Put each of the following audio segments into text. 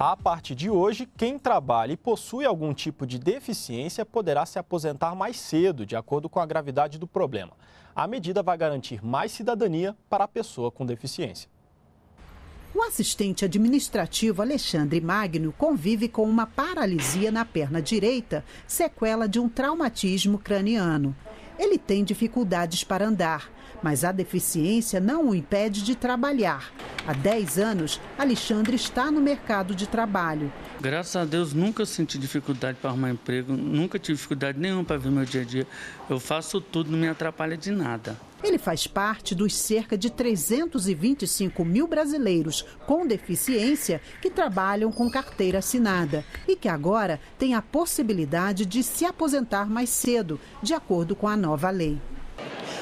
A partir de hoje, quem trabalha e possui algum tipo de deficiência poderá se aposentar mais cedo, de acordo com a gravidade do problema. A medida vai garantir mais cidadania para a pessoa com deficiência. O assistente administrativo Alexandre Magno convive com uma paralisia na perna direita, sequela de um traumatismo craniano. Ele tem dificuldades para andar, mas a deficiência não o impede de trabalhar Há 10 anos, Alexandre está no mercado de trabalho. Graças a Deus, nunca senti dificuldade para arrumar emprego, nunca tive dificuldade nenhuma para ver meu dia a dia. Eu faço tudo, não me atrapalha de nada. Ele faz parte dos cerca de 325 mil brasileiros com deficiência que trabalham com carteira assinada e que agora têm a possibilidade de se aposentar mais cedo, de acordo com a nova lei.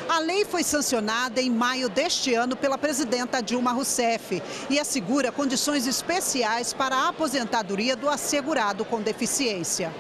A lei foi sancionada em maio deste ano pela presidenta Dilma Rousseff e assegura condições especiais para a aposentadoria do assegurado com deficiência.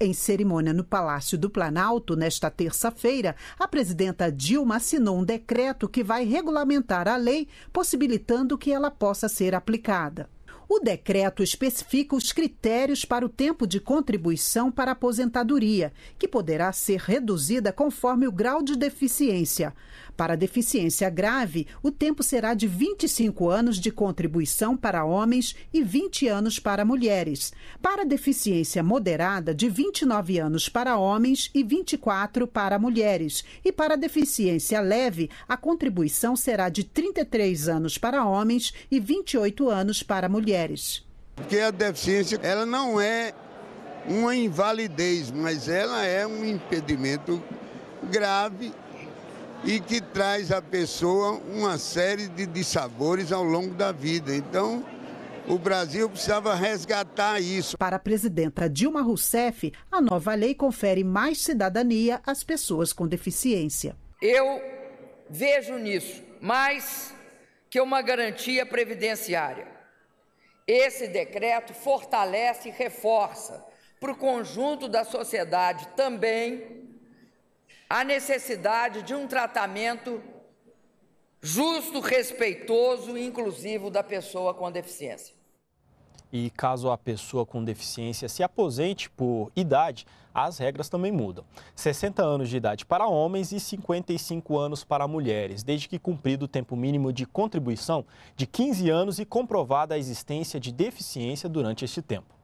Em cerimônia no Palácio do Planalto, nesta terça-feira, a presidenta Dilma assinou um decreto que vai regulamentar a lei, possibilitando que ela possa ser aplicada. O decreto especifica os critérios para o tempo de contribuição para a aposentadoria, que poderá ser reduzida conforme o grau de deficiência. Para deficiência grave, o tempo será de 25 anos de contribuição para homens e 20 anos para mulheres. Para deficiência moderada, de 29 anos para homens e 24 para mulheres. E para deficiência leve, a contribuição será de 33 anos para homens e 28 anos para mulheres. Porque a deficiência, ela não é uma invalidez, mas ela é um impedimento grave e que traz à pessoa uma série de, de sabores ao longo da vida. Então, o Brasil precisava resgatar isso. Para a presidenta Dilma Rousseff, a nova lei confere mais cidadania às pessoas com deficiência. Eu vejo nisso mais que uma garantia previdenciária. Esse decreto fortalece e reforça para o conjunto da sociedade também a necessidade de um tratamento justo, respeitoso e inclusivo da pessoa com deficiência. E caso a pessoa com deficiência se aposente por idade, as regras também mudam. 60 anos de idade para homens e 55 anos para mulheres, desde que cumprido o tempo mínimo de contribuição de 15 anos e comprovada a existência de deficiência durante este tempo.